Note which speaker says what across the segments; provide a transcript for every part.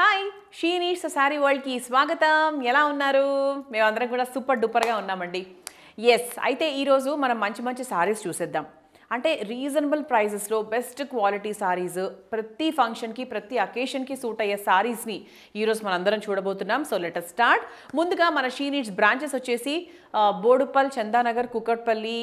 Speaker 1: hi she sorry వరల్డ్కి స్వాగతం ఎలా ఉన్నారు మేమందరం కూడా సూపర్ డూపర్గా ఉన్నామండి ఎస్ అయితే ఈరోజు మనం మంచి మంచి సారీస్ చూసేద్దాం అంటే రీజనబుల్ ప్రైజెస్లో బెస్ట్ క్వాలిటీ సారీస్ ప్రతి ఫంక్షన్కి ప్రతి అకేషన్కి సూట్ అయ్యే సారీస్ని ఈరోజు మనందరం చూడబోతున్నాం సో లెటర్ స్టార్ట్ ముందుగా మన షీనీడ్స్ బ్రాంచెస్ వచ్చేసి బోడుపల్ చందానగర్ కుక్కట్పల్లి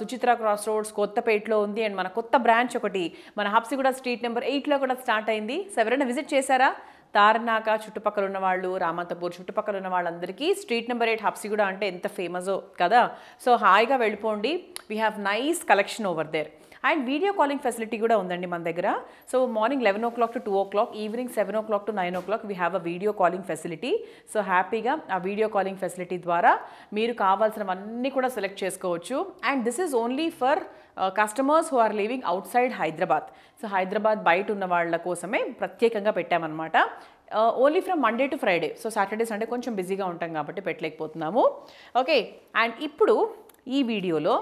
Speaker 1: సుచిత్ర క్రాస్ రోడ్స్ కొత్తపేటలో ఉంది అండ్ మన కొత్త బ్రాంచ్ ఒకటి మన హబ్సిగూడ స్ట్రీట్ నెంబర్ ఎయిట్లో కూడా స్టార్ట్ అయింది సో ఎవరైనా విజిట్ చేశారా తారనాక చుట్టుపక్కల ఉన్న వాళ్ళు రామంతపూర్ చుట్టుపక్కల ఉన్న వాళ్ళందరికీ స్ట్రీట్ నెంబర్ ఎయిట్ కూడా అంటే ఎంత ఫేమసో కదా సో హాయిగా వెళ్ళిపోండి we have nice collection over there and video calling facility కూడా ఉందండి మన దగ్గర so morning eleven o'clock to two o'clock evening seven o'clock to nine o'clock we have a video calling facility so హ్యాపీగా ఆ video calling facility ద్వారా మీరు కావాల్సినవన్నీ కూడా సెలెక్ట్ చేసుకోవచ్చు and this is only for customers who are living outside Hyderabad so Hyderabad బయట ఉన్న వాళ్ళ కోసమే ప్రత్యేకంగా పెట్టామన్నమాట only from Monday to Friday so Saturday Sunday కొంచెం బిజీగా ఉంటాం కాబట్టి పెట్టలేకపోతున్నాము ఓకే అండ్ ఇప్పుడు ఈ వీడియోలో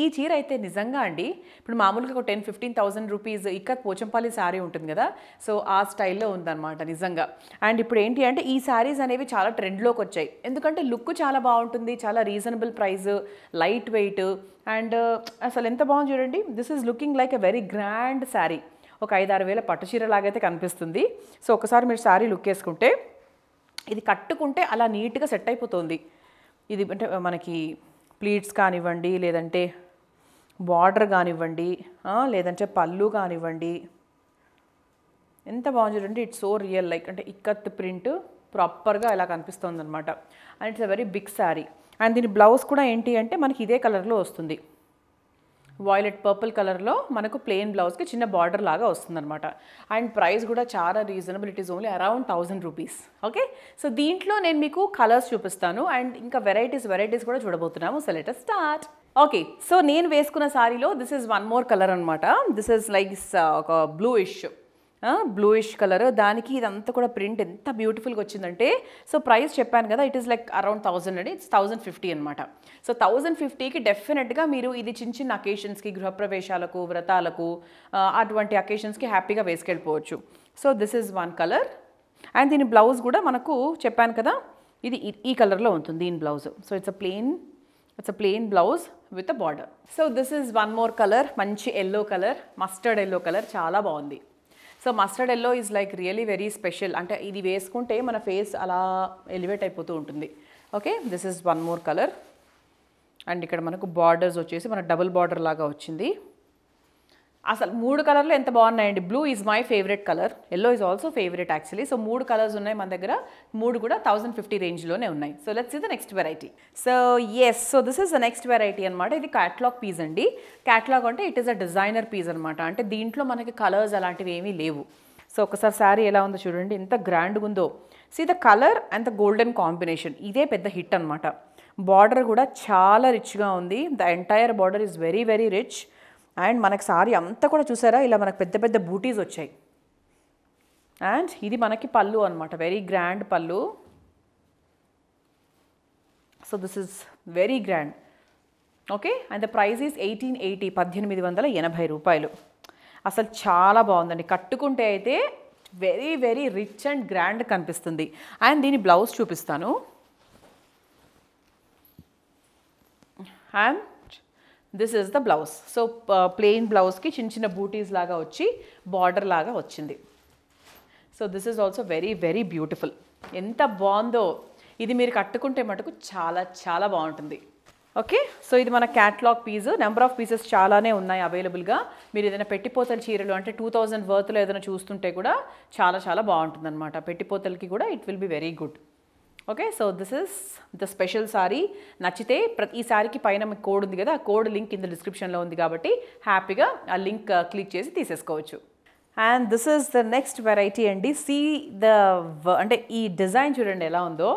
Speaker 1: ఈ చీర అయితే నిజంగా అండి ఇప్పుడు మామూలుగా ఒక టెన్ ఫిఫ్టీన్ థౌసండ్ రూపీస్ ఇక్కడ పోచంపల్లి శారీ ఉంటుంది కదా సో ఆ స్టైల్లో ఉందన్నమాట నిజంగా అండ్ ఇప్పుడు ఏంటి అంటే ఈ శారీస్ అనేవి చాలా ట్రెండ్లోకి వచ్చాయి ఎందుకంటే లుక్ చాలా బాగుంటుంది చాలా reasonable price light weight and అసలు ఎంత బాగుంది చూడండి this is looking like a very grand sari ఒక ఐదారు వేల పట్టు చీర కనిపిస్తుంది సో ఒకసారి మీరు శారీ లుక్ వేసుకుంటే ఇది కట్టుకుంటే అలా నీట్గా సెట్ అయిపోతుంది ఇది అంటే మనకి ప్లీట్స్ కానివ్వండి లేదంటే బార్డర్ కానివ్వండి లేదంటే పళ్ళు కానివ్వండి ఎంత బాగుంటుందంటే ఇట్స్ సో రియల్ లైక్ అంటే ఇక్కత్ ప్రింట్ ప్రాపర్గా ఇలా కనిపిస్తుంది అనమాట and it's a very big sari and దీని బ్లౌజ్ కూడా ఏంటి అంటే మనకి ఇదే కలర్లో వస్తుంది వాయిలెట్ పర్పుల్ కలర్లో మనకు ప్లెయిన్ బ్లౌజ్కి చిన్న బార్డర్ లాగా అనమాట అండ్ ప్రైస్ కూడా చాలా reasonable it is only around thousand rupees okay so దీంట్లో నేను మీకు కలర్స్ చూపిస్తాను అండ్ ఇంకా వెరైటీస్ వెరైటీస్ కూడా చూడబోతున్నాము so let's start okay so నేను వేసుకున్న శారీలో this is one more colour అనమాట దిస్ ఈజ్ లైక్ ఒక బ్లూయిష్ బ్లూయిష్ కలర్ దానికి ఇదంతా కూడా ప్రింట్ ఎంత బ్యూటిఫుల్గా వచ్చిందంటే సో ప్రైస్ చెప్పాను కదా it is like around thousand అండి ఇట్స్ థౌజండ్ ఫిఫ్టీ అనమాట సో థౌజండ్ ఫిఫ్టీకి డెఫినెట్గా మీరు ఇది చిన్న చిన్న అకేషన్స్కి గృహప్రవేశాలకు వ్రతాలకు అటువంటి అకేషన్స్కి హ్యాపీగా వేసుకెళ్ళిపోవచ్చు so this is one colour and దీని బ్లౌజ్ కూడా మనకు చెప్పాను కదా ఇది ఈ కలర్లో ఉంటుంది దీని blouse so it's a plain it's a plain blouse with a border so this is one more colour మంచి yellow colour mustard yellow colour చాలా బాగుంది so mustard yellow is like really very special అంటే ఇది వేసుకుంటే మన face అలా elevate అయిపోతూ ఉంటుంది okay this is one more colour and ఇక్కడ మనకు బార్డర్స్ వచ్చేసి మన డబుల్ బార్డర్ లాగా వచ్చింది అసలు మూడు కలర్లు ఎంత బాగున్నాయండి blue is my favourite colour yellow is also favourite actually so మూడు కలర్స్ ఉన్నాయి మన దగ్గర మూడు కూడా థౌసండ్ ఫిఫ్టీ రేంజ్లోనే ఉన్నాయి సో లెట్స్ ఇది the next variety so yes so this is the next variety అనమాట ఇది క్యాట్లాగ్ పీస్ అండి క్యాట్లాగ్ అంటే it is a designer piece అనమాట అంటే దీంట్లో మనకి కలర్స్ అలాంటివి ఏమీ లేవు సో ఒకసారి శారీ ఎలా ఉందో చూడండి ఎంత గ్రాండ్గా ఉందో see the colour and the golden combination ఇదే పెద్ద హిట్ అనమాట బార్డర్ కూడా చాలా రిచ్గా ఉంది the entire border is very very rich and మనకు సారీ అంతా కూడా చూసారా ఇలా మనకు పెద్ద పెద్ద బూటీస్ వచ్చాయి అండ్ ఇది మనకి పళ్ళు అనమాట very grand pallu so this is very grand okay and the price is eighteen eighty పద్దెనిమిది వందల ఎనభై రూపాయలు అసలు చాలా బాగుందండి కట్టుకుంటే అయితే very very rich and grand కనిపిస్తుంది అండ్ దీని బ్లౌజ్ చూపిస్తాను and this is the blouse so plain బ్లౌజ్కి చిన్న చిన్న బూటీస్ లాగా వచ్చి బార్డర్ లాగా వచ్చింది so this is also very very beautiful ఎంత బాగుందో ఇది మీరు కట్టుకుంటే మటుకు చాలా చాలా బాగుంటుంది ఓకే సో ఇది మన catalogue piece number of pieces చాలానే ఉన్నాయి అవైలబుల్గా మీరు ఏదైనా పెట్టిపోతల చీరలు అంటే టూ థౌజండ్ వర్త్లో ఏదైనా చూస్తుంటే కూడా చాలా చాలా బాగుంటుందన్నమాట పెట్టిపోతలకి కూడా it will be very good okay so this is the special sari నచ్చితే ప్రతి ఈ సారీకి పైన మీకు కోడ్ ఉంది కదా ఆ కోడ్ లింక్ కింద డిస్క్రిప్షన్లో ఉంది కాబట్టి హ్యాపీగా ఆ లింక్ క్లిక్ uh, చేసి తీసేసుకోవచ్చు and this is the next variety అండి సీ ద అంటే ఈ డిజైన్ చూడండి ఎలా ఉందో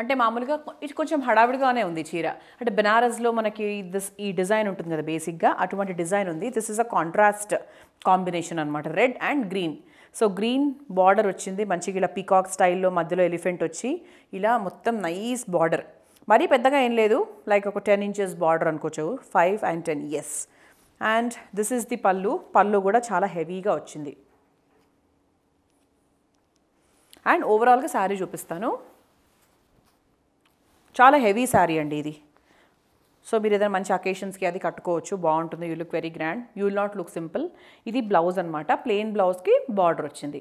Speaker 1: అంటే మామూలుగా ఇది కొంచెం హడావిడిగానే ఉంది చీర అంటే బెనారస్లో మనకి దిస్ ఈ డిజైన్ ఉంటుంది కదా బేసిక్గా అటువంటి డిజైన్ ఉంది this is a contrast combination అనమాట red and green so green border వచ్చింది మంచిగా ఇలా పీకాక్ స్టైల్లో మధ్యలో ఎలిఫెంట్ వచ్చి ఇలా మొత్తం నైస్ బార్డర్ మరీ పెద్దగా ఏం లేదు లైక్ ఒక టెన్ ఇంచెస్ బార్డర్ అనుకోవచ్చు five and ten years and this is the pallu pallu కూడా చాలా హెవీగా వచ్చింది అండ్ ఓవరాల్గా శారీ చూపిస్తాను చాలా హెవీ శారీ అండి ఇది సో మీరు ఏదైనా మంచి అకేషన్స్కి అది కట్టుకోవచ్చు బాగుంటుంది you look very grand you will not look simple ఇది బ్లౌజ్ అనమాట ప్లెయిన్ బ్లౌజ్కి బార్డర్ వచ్చింది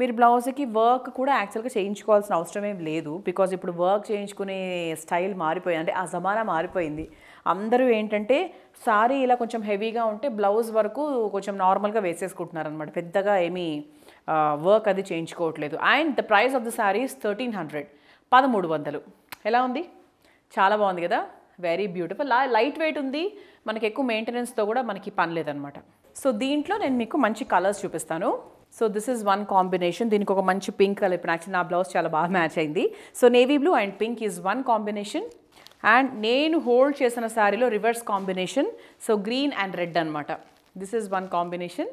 Speaker 1: మీరు బ్లౌజ్కి వర్క్ కూడా యాక్చువల్గా చేయించుకోవాల్సిన అవసరం ఏం లేదు బికాజ్ ఇప్పుడు వర్క్ చేయించుకునే స్టైల్ మారిపోయింది అంటే ఆ జమానా మారిపోయింది అందరూ ఏంటంటే సారీ ఇలా కొంచెం హెవీగా ఉంటే బ్లౌజ్ వరకు కొంచెం నార్మల్గా వేసేసుకుంటున్నారు అనమాట పెద్దగా ఏమీ వర్క్ అది చేయించుకోవట్లేదు and the price of the saris thirteen hundred పదమూడు వందలు ఎలా ఉంది చాలా బాగుంది కదా వెరీ బ్యూటిఫుల్ లైట్ వెయిట్ ఉంది మనకి ఎక్కువ మెయింటెనెన్స్తో కూడా మనకి పని లేదనమాట సో దీంట్లో నేను మీకు మంచి కలర్స్ చూపిస్తాను so this is one combination దీనికి ఒక మంచి పింక్ కలర్ ఇప్పుడు యాక్చువల్ నా బ్లౌజ్ చాలా బాగా మ్యాచ్ అయింది so navy blue and pink is one combination and నేను హోల్డ్ చేసిన శారీలో reverse combination so green and red అనమాట this is one combination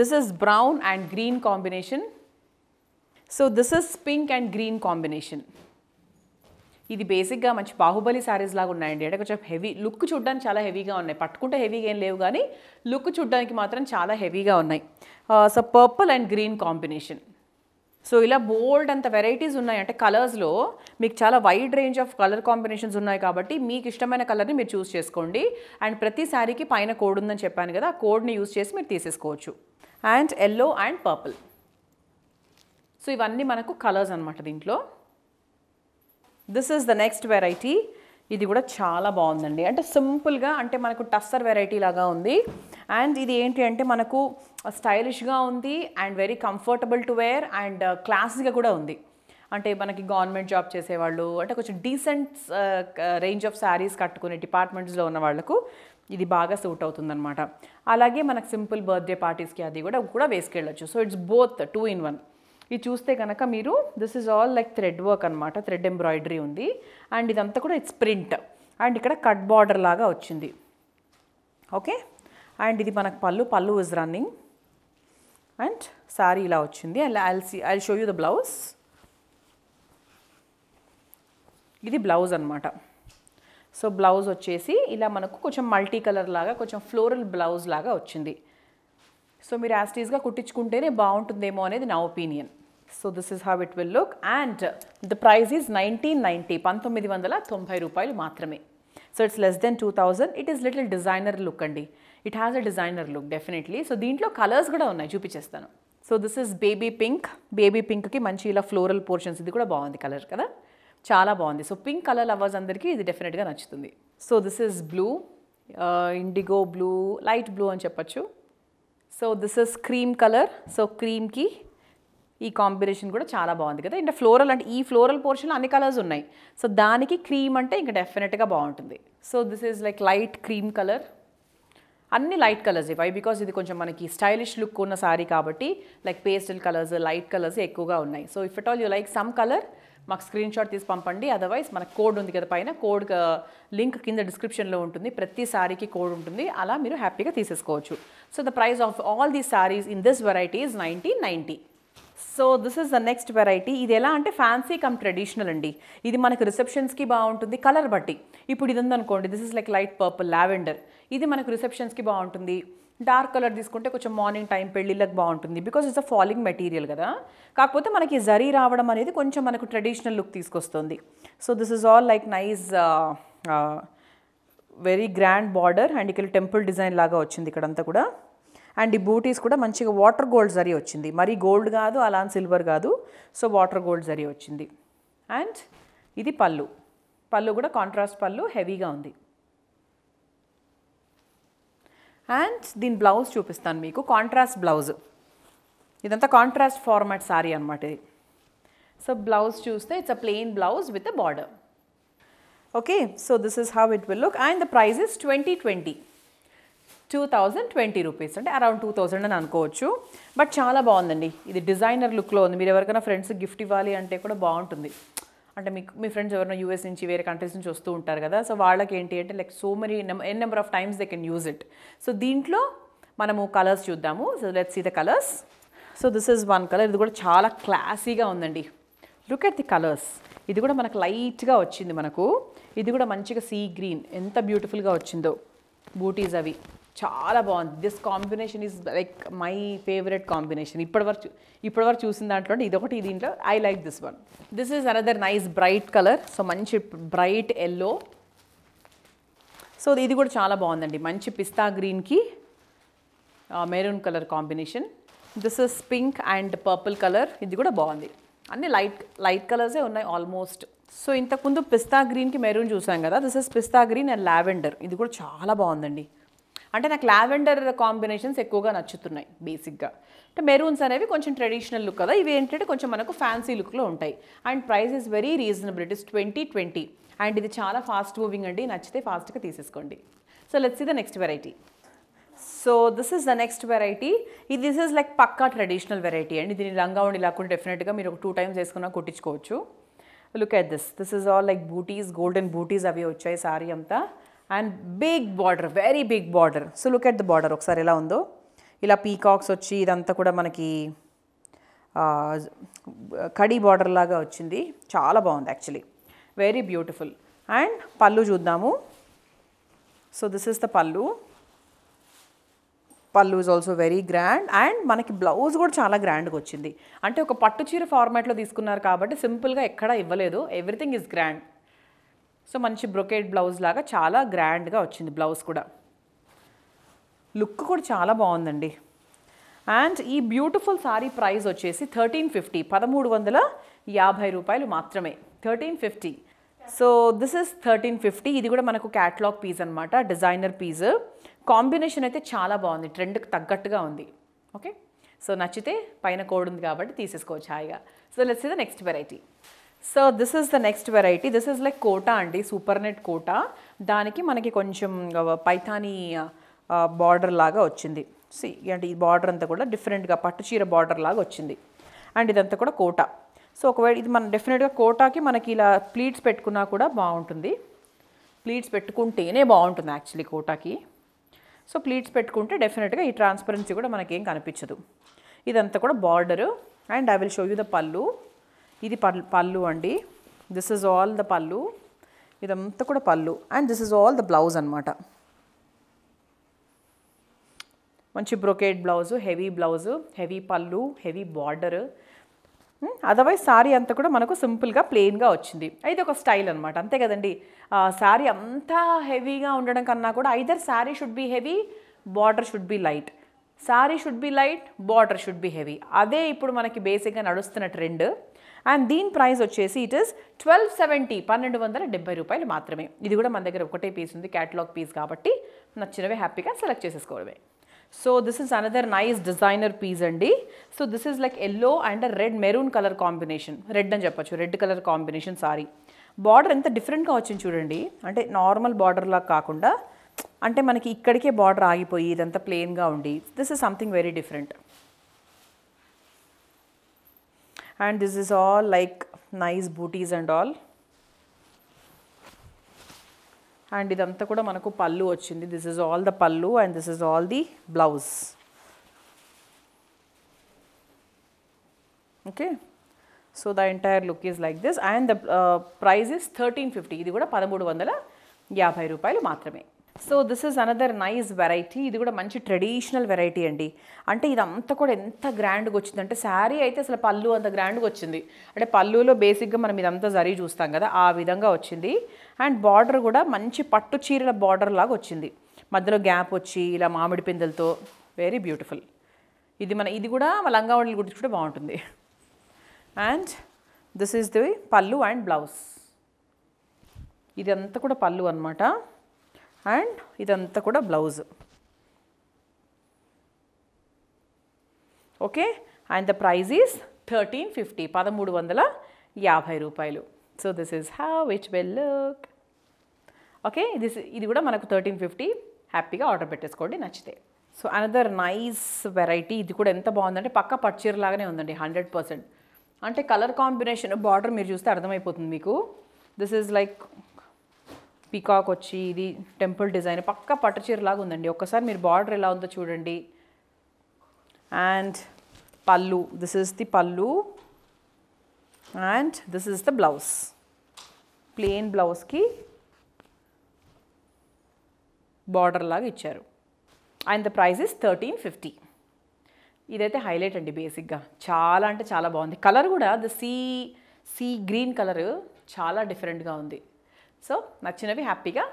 Speaker 1: this is brown and green combination so this is pink and green combination ఇది బేసిక్గా మంచి బాహుబలి శారీస్ లాగా ఉన్నాయండి అంటే కొంచెం హెవీ లుక్ చూడడానికి చాలా హెవీగా ఉన్నాయి పట్టుకుంటే హెవీగా ఏం లేవు కానీ లుక్ చూడడానికి మాత్రం చాలా హెవీగా ఉన్నాయి so purple and green combination so ఇలా బోల్డ్ అంత వెరైటీస్ ఉన్నాయి అంటే కలర్స్లో మీకు చాలా wide range of colour combinations ఉన్నాయి కాబట్టి మీకు ఇష్టమైన కలర్ని మీరు చూస్ చేసుకోండి అండ్ ప్రతి శారీకి పైన కోడ్ ఉందని చెప్పాను కదా ఆ కోడ్ని యూస్ చేసి మీరు తీసేసుకోవచ్చు and yellow and purple so ఇవన్నీ మనకు కలర్స్ అనమాట దీంట్లో this is the next variety ఇది కూడా చాలా బాగుందండి అంటే సింపుల్గా అంటే మనకు టస్సర్ వెరైటీ లాగా ఉంది అండ్ ఇది ఏంటి అంటే మనకు స్టైలిష్గా ఉంది and very comfortable to wear and క్లాసీగా కూడా ఉంది అంటే మనకి గవర్నమెంట్ జాబ్ చేసేవాళ్ళు అంటే కొంచెం డీసెంట్ రేంజ్ ఆఫ్ శారీస్ కట్టుకునే డిపార్ట్మెంట్స్లో ఉన్న వాళ్ళకు ఇది బాగా సూట్ అవుతుందన్నమాట అలాగే మనకు సింపుల్ బర్త్డే పార్టీస్కి అది కూడా కూడా వేసుకెళ్ళచ్చు so it's both two in one ఇది చూస్తే కనుక మీరు this is all like thread work అనమాట థ్రెడ్ ఎంబ్రాయిడరీ ఉంది అండ్ ఇదంతా కూడా ఇట్స్ ప్రింట్ అండ్ ఇక్కడ కట్ బార్డర్ లాగా వచ్చింది ఓకే అండ్ ఇది మనకు పళ్ళు pallu is running and sari ఇలా వచ్చింది and I'll see I show you the blouse ఇది బ్లౌజ్ అనమాట సో బ్లౌజ్ వచ్చేసి ఇలా మనకు కొంచెం మల్టీ కలర్ లాగా కొంచెం ఫ్లోరల్ బ్లౌజ్ లాగా వచ్చింది సో మీరు యాస్టీస్గా కుట్టించుకుంటేనే బాగుంటుందేమో అనేది నా opinion so this is how it will look and the price is nineteen ninety పంతొమ్మిది వందల తొంభై రూపాయలు మాత్రమే so it's less than two thousand it is little designer look అండి it has a designer look definitely so దీంట్లో colours కూడా ఉన్నాయి చూపించేస్తాను so this is baby pink baby పింక్కి మంచి ఇలా ఫ్లోరల్ పోర్షన్స్ ఇది కూడా బాగుంది కలర్ కదా చాలా బాగుంది సో పింక్ కలర్ లవర్స్ అందరికీ ఇది డెఫినెట్గా నచ్చుతుంది so this is blue indigo blue light blue అని చెప్పచ్చు so this is cream colour so క్రీమ్కి ఈ కాంబినేషన్ కూడా చాలా బాగుంది కదా ఇంకా ఫ్లోరల్ అంటే ఈ ఫ్లోరల్ పోర్షన్లో అన్ని కలర్స్ ఉన్నాయి సో దానికి క్రీమ్ అంటే ఇంకా డెఫినెట్గా బాగుంటుంది so this is like light cream colour అన్ని లైట్ కలర్స్ ఇవి బికాస్ ఇది కొంచెం మనకి స్టైలిష్ లుక్ ఉన్న సారీ కాబట్టి like pastel colours light colours ఎక్కువగా ఉన్నాయి so if at all you like some colour మాకు స్క్రీన్ షాట్ తీసి పంపండి అదర్వైజ్ మనకు కోడ్ ఉంది కదా పైన కోడ్ లింక్ కింద డిస్క్రిప్షన్లో ఉంటుంది ప్రతి సారీకి కోడ్ ఉంటుంది అలా మీరు హ్యాపీగా తీసేసుకోవచ్చు so the price of all these saris in this variety is nineteen ninety so this is the next variety ఇది ఎలా అంటే ఫ్యాన్సీ కమ్ ట్రెడిషనల్ అండి ఇది మనకు రిసెప్షన్స్కి బాగుంటుంది కలర్ బట్టి ఇప్పుడు ఇది ఉందనుకోండి this is like light purple lavender ఇది మనకు రిసెప్షన్స్కి బాగుంటుంది డార్క్ కలర్ తీసుకుంటే కొంచెం మార్నింగ్ టైం పెళ్ళిళ్ళకి బాగుంటుంది because it's a falling material కదా కాకపోతే మనకి జరీ రావడం అనేది కొంచెం మనకు ట్రెడిషనల్ లుక్ తీసుకొస్తుంది so this is all like nice very grand border and ఇక్కడ టెంపుల్ డిజైన్ లాగా వచ్చింది ఇక్కడంతా కూడా అండ్ ఈ బూటీస్ కూడా మంచిగా వాటర్ గోల్డ్ జరీ వచ్చింది మరీ గోల్డ్ కాదు అలా సిల్వర్ కాదు సో వాటర్ గోల్డ్ జరీ వచ్చింది అండ్ ఇది పళ్ళు పళ్ళు కూడా కాంట్రాస్ట్ పళ్ళు హెవీగా ఉంది అండ్ దీని బ్లౌజ్ చూపిస్తాను మీకు కాంట్రాస్ట్ బ్లౌజ్ ఇదంతా కాంట్రాస్ట్ ఫార్మాట్ శారీ అనమాట ఇది సో బ్లౌజ్ చూస్తే it's a plain blouse with a border okay so this is how it will look and the price is twenty twenty two thousand twenty rupees అంటే around two thousand అని అనుకోవచ్చు but చాలా బాగుందండి ఇది designer లుక్లో ఉంది మీరు ఎవరికైనా ఫ్రెండ్స్ గిఫ్ట్ ఇవ్వాలి అంటే కూడా బాగుంటుంది అంటే మీకు మీ ఫ్రెండ్స్ ఎవరైనా యూఎస్ నుంచి వేరే కంట్రీస్ నుంచి వస్తూ ఉంటారు కదా సో వాళ్ళకి ఏంటి అంటే like so many n number of times they can use it so దీంట్లో మనము కలర్స్ చూద్దాము so let's see the colours so this is one colour ఇది కూడా చాలా క్లాసీగా ఉందండి లుక్ ఎట్ ది కలర్స్ ఇది కూడా మనకు లైట్గా వచ్చింది మనకు ఇది కూడా మంచిగా సీ గ్రీన్ ఎంత బ్యూటిఫుల్గా వచ్చిందో బూటీస్ అవి చాలా బాగుంది this combination is like my favourite combination ఇప్పటివరకు ఇప్పటివరకు చూసిన దాంట్లో ఇది ఒకటి దీంట్లో I like this one this is another nice bright colour so మంచి బ్రైట్ ఎల్లో సో ఇది కూడా చాలా బాగుందండి మంచి పిస్తా గ్రీన్కి maroon colour combination this is pink and purple colour ఇది కూడా బాగుంది అన్ని లైట్ లైట్ కలర్సే ఉన్నాయి ఆల్మోస్ట్ సో ఇంతకుముందు పిస్తా గ్రీన్కి మెరూన్ చూసాం కదా this is pista green and lavender ఇది కూడా చాలా బాగుందండి అంటే నాకు లావెండర్ కాంబినేషన్స్ ఎక్కువగా నచ్చుతున్నాయి బేసిక్గా అంటే మెరూన్స్ అనేవి కొంచెం ట్రెడిషనల్ లుక్ కదా ఇవి ఏంటంటే కొంచెం మనకు ఫ్యాన్సీ లుక్లో ఉంటాయి and price is very reasonable it is twenty twenty and ఇది చాలా ఫాస్ట్ మూవింగ్ అండి నచ్చితే ఫాస్ట్గా తీసేసుకోండి so let's see the next variety so this is the next variety ఇది దిస్ ఇస్ లైక్ పక్కా ట్రెడిషనల్ వెరైటీ అండి దీని లంగా ఉండి లేకుండా డెఫినెట్గా మీరు ఒక టూ టైమ్స్ వేసుకున్నా కుట్టించుకోవచ్చు look at this this is all like butis golden butis అవి వచ్చాయి సారీ అంతా and big border very big border so look at the border ఒకసారి ఎలా ఉందో ఇలా పీకాక్స్ వచ్చి ఇదంతా కూడా మనకి కడి బార్డర్ లాగా వచ్చింది చాలా బాగుంది యాక్చువల్లీ వెరీ బ్యూటిఫుల్ అండ్ పళ్ళు చూద్దాము so this is the pallu pallu is also very grand and మనకి బ్లౌజ్ కూడా చాలా గ్రాండ్గా వచ్చింది అంటే ఒక పట్టు చీర ఫార్మాట్లో తీసుకున్నారు కాబట్టి సింపుల్గా ఎక్కడా ఇవ్వలేదు ఎవ్రీథింగ్ ఈజ్ గ్రాండ్ సో మంచి బ్రొకేట్ బ్లౌజ్ లాగా చాలా గ్రాండ్గా వచ్చింది బ్లౌజ్ కూడా లుక్ కూడా చాలా బాగుందండి అండ్ ఈ బ్యూటిఫుల్ సారీ ప్రైస్ వచ్చేసి థర్టీన్ ఫిఫ్టీ పదమూడు వందల యాభై రూపాయలు మాత్రమే thirteen fifty so this is thirteen fifty ఇది కూడా మనకు క్యాట్లాగ్ పీస్ అనమాట డిజైనర్ పీస్ కాంబినేషన్ అయితే చాలా బాగుంది ట్రెండ్కి తగ్గట్టుగా ఉంది ఓకే సో నచ్చితే పైన కోడ్ ఉంది కాబట్టి తీసేసుకోవచ్చు హాయిగా so let's the next variety so this is the next variety this is like Kota అండి సూపర్ నెట్ కోటా దానికి మనకి కొంచెం పైథానీ బార్డర్ లాగా వచ్చింది సి అంటే ఈ బార్డర్ అంతా కూడా డిఫరెంట్గా పట్టుచీర బార్డర్ లాగా వచ్చింది అండ్ ఇదంతా కూడా కోటా సో ఒకవేళ ఇది మన డెఫినెట్గా కోటాకి మనకి ఇలా ప్లీట్స్ పెట్టుకున్నా కూడా బాగుంటుంది ప్లీట్స్ పెట్టుకుంటేనే బాగుంటుంది యాక్చువల్లీ కోటాకి సో ప్లీట్స్ పెట్టుకుంటే డెఫినెట్గా ఈ ట్రాన్స్పరెన్సీ కూడా మనకేం కనిపించదు ఇదంతా కూడా border and I will show you the pallu ఇది పళ్ళు అండి దిస్ ఇస్ ఆల్ ద పళ్ళు ఇదంతా కూడా pallu and this is all the blouse అనమాట మంచి brocade blouse heavy blouse heavy pallu heavy border otherwise sari అంతా కూడా మనకు సింపుల్గా ప్లెయిన్గా వచ్చింది అయితే ఒక స్టైల్ అనమాట అంతే కదండి శారీ అంతా హెవీగా ఉండడం కన్నా కూడా either sari should be heavy border should be light sari should be light border should be heavy అదే ఇప్పుడు మనకి బేసిక్గా నడుస్తున్న ట్రెండ్ అండ్ దీని ప్రైస్ వచ్చేసి ఇట్ ఇస్ ట్వెల్వ్ సెవెంటీ పన్నెండు వందల డెబ్బై రూపాయలు మాత్రమే ఇది కూడా మన దగ్గర ఒకటే పీస్ ఉంది క్యాటలాగ్ పీస్ కాబట్టి నచ్చినవి హ్యాపీగా సెలెక్ట్ చేసేసుకోవడమే so this is another nice designer piece అండి so this is like yellow and red maroon colour combination red అని చెప్పొచ్చు red colour combination sari border ఎంత డిఫరెంట్గా వచ్చింది చూడండి అంటే నార్మల్ బార్డర్లా కాకుండా అంటే మనకి ఇక్కడికే బార్డర్ ఆగిపోయి ఇదంతా ప్లెయిన్గా ఉండి this is something very different and this is all like nice butis and all and ఇదంతా కూడా మనకు పళ్ళు వచ్చింది this is all the pallu and this is all the blouse okay so the entire look is like this and the price is thirteen fifty ఇది కూడా పదమూడు వందల యాభై రూపాయలు మాత్రమే so this is another nice variety ఇది కూడా మంచి ట్రెడిషనల్ వెరైటీ అండి అంటే ఇదంతా కూడా ఎంత గ్రాండ్గా వచ్చింది అంటే శారీ అయితే అసలు పళ్ళు అంత గ్రాండ్గా వచ్చింది అంటే పళ్ళులో బేసిక్గా మనం ఇదంతా జరీ చూస్తాం కదా ఆ విధంగా వచ్చింది అండ్ బార్డర్ కూడా మంచి పట్టు చీరల బార్డర్ లాగా వచ్చింది మధ్యలో గ్యాప్ వచ్చి ఇలా మామిడి పిందెలతో వెరీ బ్యూటిఫుల్ ఇది మన ఇది కూడా లంగా గురించి కూడా బాగుంటుంది and this is the pallu and blouse ఇదంతా కూడా పళ్ళు అనమాట అండ్ ఇదంతా కూడా blouse okay and the price is thirteen fifty పదమూడు వందల యాభై రూపాయలు so this is have which well look okay this ఇది కూడా మనకు థర్టీన్ ఫిఫ్టీ హ్యాపీగా ఆర్డర్ పెట్టేసుకోండి నచ్చితే సో అనదర్ నైస్ వెరైటీ ఇది కూడా ఎంత బాగుందంటే పక్క పట్చీర లాగానే ఉందండి హండ్రెడ్ పర్సెంట్ అంటే కలర్ కాంబినేషన్ బార్డర్ మీరు చూస్తే అర్థమైపోతుంది మీకు దిస్ ఈజ్ లైక్ పీకాక్ వచ్చి ఇది టెంపుల్ డిజైన్ పక్క పట్టుచీరలాగా ఉందండి ఒక్కసారి మీరు బార్డర్ ఎలా ఉందో చూడండి and pallu this is the pallu and this is the blouse plain బ్లౌజ్కి బార్డర్ లాగా ఇచ్చారు and the price is thirteen fifty ఇదైతే హైలైట్ అండి బేసిక్గా చాలా అంటే చాలా బాగుంది కలర్ కూడా the sea sea green colour చాలా డిఫరెంట్గా ఉంది సో నచ్చినవి హ్యాపీగా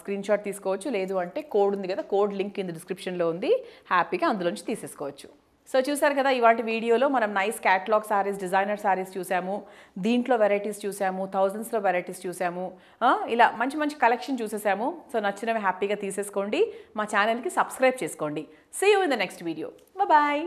Speaker 1: స్క్రీన్ షాట్ తీసుకోవచ్చు లేదు అంటే కోడ్ ఉంది కదా కోడ్ లింక్ కింద డిస్క్రిప్షన్లో ఉంది హ్యాపీగా అందులోంచి తీసేసుకోవచ్చు సో చూసారు కదా ఇవాటి వీడియోలో మనం nice catalogue saris designer saris చూసాము దీంట్లో వెరైటీస్ చూసాము థౌజండ్స్లో వెరైటీస్ చూసాము ఇలా మంచి మంచి కలెక్షన్ చూసేసాము సో నచ్చినవి హ్యాపీగా తీసేసుకోండి మా ఛానల్కి సబ్స్క్రైబ్ చేసుకోండి see you in the next video bye